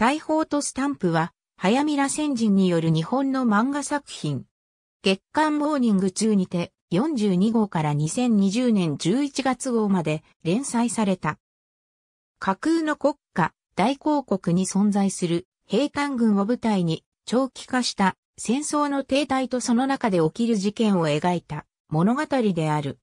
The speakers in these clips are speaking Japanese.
大砲とスタンプは、早見ら先人による日本の漫画作品。月刊モーニング中にて、42号から2020年11月号まで連載された。架空の国家、大公国に存在する兵艦軍を舞台に長期化した戦争の停滞とその中で起きる事件を描いた物語である。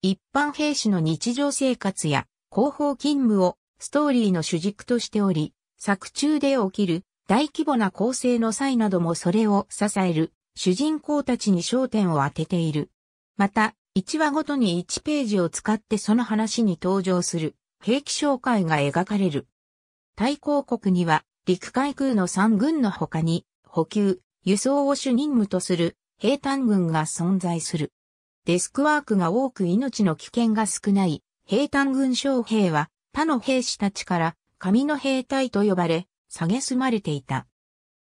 一般兵士の日常生活や広報勤務をストーリーの主軸としており、作中で起きる大規模な構成の際などもそれを支える主人公たちに焦点を当てている。また、1話ごとに1ページを使ってその話に登場する兵器紹介が描かれる。対抗国には陸海空の3軍の他に補給、輸送を主任務とする兵隊軍が存在する。デスクワークが多く命の危険が少ない兵隊軍将兵は他の兵士たちから紙の兵隊と呼ばれ、蔑まれていた。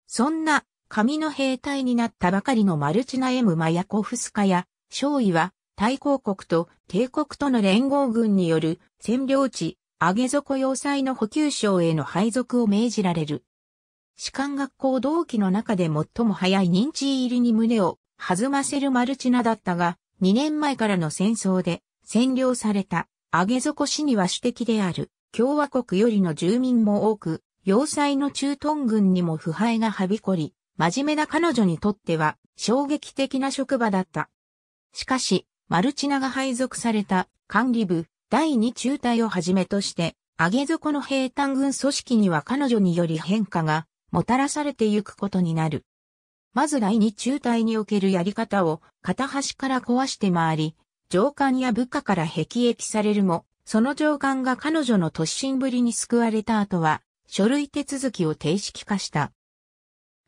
そんな紙の兵隊になったばかりのマルチナ・エム・マヤコフスカや、少尉は大公国と帝国との連合軍による占領地、上げ底要塞の補給省への配属を命じられる。士官学校同期の中で最も早い認知入りに胸を弾ませるマルチナだったが、2年前からの戦争で占領された上げ底氏には主敵である。共和国よりの住民も多く、要塞の駐屯軍にも腐敗がはびこり、真面目な彼女にとっては衝撃的な職場だった。しかし、マルチナが配属された管理部第二中隊をはじめとして、上げ底の兵隊軍組織には彼女により変化がもたらされていくことになる。まず第二中隊におけるやり方を片端から壊して回り、上官や部下から辟易されるも、その上官が彼女の突進ぶりに救われた後は、書類手続きを定式化した。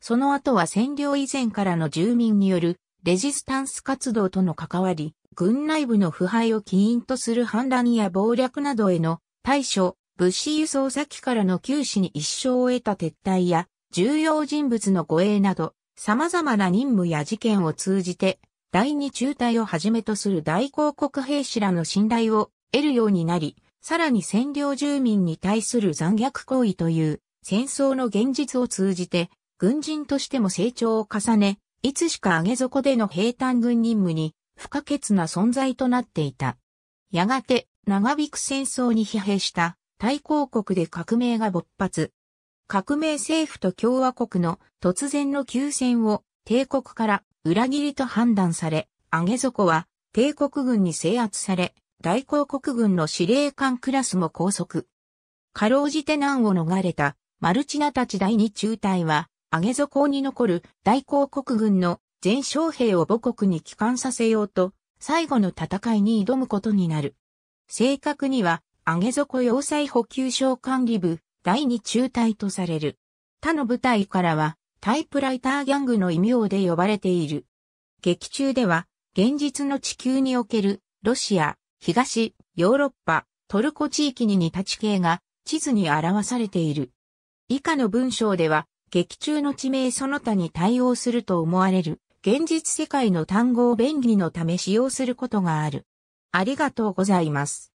その後は占領以前からの住民によるレジスタンス活動との関わり、軍内部の腐敗を起因とする反乱や暴略などへの対処、物資輸送先からの休止に一生を得た撤退や、重要人物の護衛など、様々な任務や事件を通じて、第二中隊をはじめとする大広告兵士らの信頼を得るようになり、さらに占領住民に対する残虐行為という戦争の現実を通じて、軍人としても成長を重ね、いつしか上げ底での平坦軍任務に不可欠な存在となっていた。やがて長引く戦争に疲弊した対抗国で革命が勃発。革命政府と共和国の突然の休戦を帝国から裏切りと判断され、上げ底は帝国軍に制圧され、大広国軍の司令官クラスも拘束。かろうじて難を逃れたマルチナたち第二中隊は、上げ底に残る大広国軍の全将兵を母国に帰還させようと、最後の戦いに挑むことになる。正確には、上げ底要塞補給省管理部第二中隊とされる。他の部隊からは、タイプライターギャングの異名で呼ばれている。劇中では、現実の地球におけるロシア、東、ヨーロッパ、トルコ地域に似た地形が地図に表されている。以下の文章では、劇中の地名その他に対応すると思われる、現実世界の単語を便利のため使用することがある。ありがとうございます。